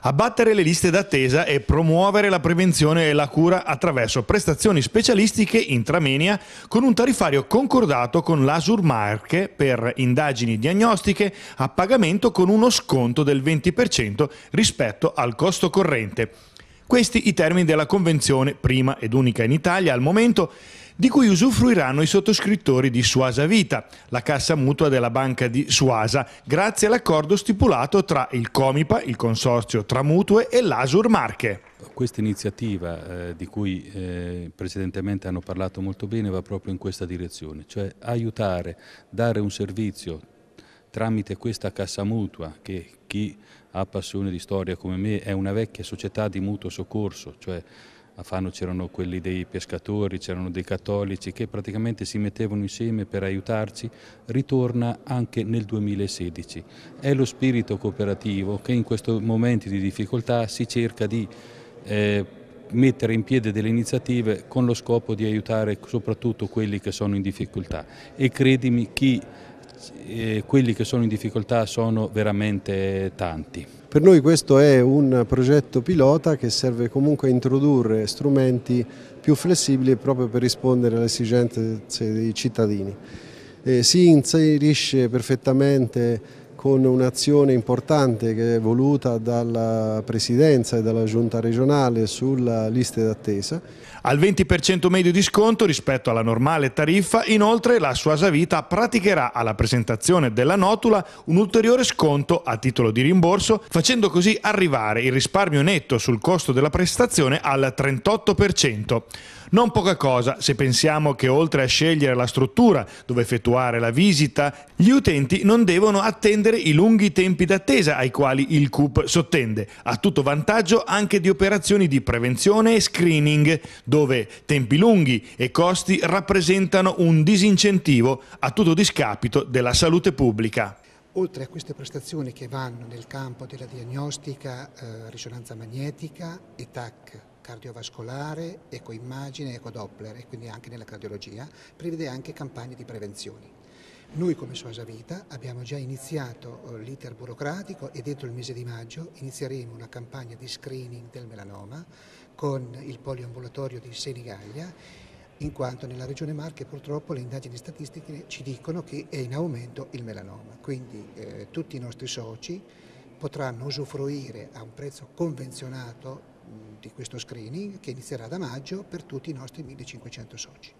Abbattere le liste d'attesa e promuovere la prevenzione e la cura attraverso prestazioni specialistiche intramenia con un tarifario concordato con l'Asur Marche per indagini diagnostiche a pagamento con uno sconto del 20% rispetto al costo corrente. Questi i termini della convenzione, prima ed unica in Italia al momento, di cui usufruiranno i sottoscrittori di Suasa Vita, la cassa mutua della banca di Suasa, grazie all'accordo stipulato tra il Comipa, il consorzio Tramutue e l'Asur Marche. Questa iniziativa eh, di cui eh, precedentemente hanno parlato molto bene va proprio in questa direzione, cioè aiutare, dare un servizio tramite questa cassa mutua che chi ha passione di storia come me è una vecchia società di mutuo soccorso, cioè a Fano c'erano quelli dei pescatori, c'erano dei cattolici che praticamente si mettevano insieme per aiutarci, ritorna anche nel 2016. È lo spirito cooperativo che in questi momenti di difficoltà si cerca di eh, mettere in piedi delle iniziative con lo scopo di aiutare soprattutto quelli che sono in difficoltà e credimi chi eh, quelli che sono in difficoltà sono veramente tanti. Per noi questo è un progetto pilota che serve comunque a introdurre strumenti più flessibili proprio per rispondere alle esigenze dei cittadini. Eh, si inserisce perfettamente con un'azione importante che è voluta dalla Presidenza e dalla Giunta regionale sulla lista d'attesa. Al 20% medio di sconto rispetto alla normale tariffa, inoltre la Suasavita praticherà alla presentazione della notula un ulteriore sconto a titolo di rimborso, facendo così arrivare il risparmio netto sul costo della prestazione al 38%. Non poca cosa se pensiamo che oltre a scegliere la struttura dove effettuare la visita, gli utenti non devono attendere comprendere i lunghi tempi d'attesa ai quali il CUP sottende, a tutto vantaggio anche di operazioni di prevenzione e screening, dove tempi lunghi e costi rappresentano un disincentivo a tutto discapito della salute pubblica. Oltre a queste prestazioni che vanno nel campo della diagnostica, eh, risonanza magnetica e TAC, cardiovascolare, ecoimmagine, ecodoppler e quindi anche nella cardiologia, prevede anche campagne di prevenzione. Noi come Suasa Vita abbiamo già iniziato eh, l'iter burocratico e dentro il mese di maggio inizieremo una campagna di screening del melanoma con il poliambulatorio di Senigallia in quanto nella regione Marche purtroppo le indagini statistiche ci dicono che è in aumento il melanoma, quindi eh, tutti i nostri soci potranno usufruire a un prezzo convenzionato mh, di questo screening che inizierà da maggio per tutti i nostri 1500 soci.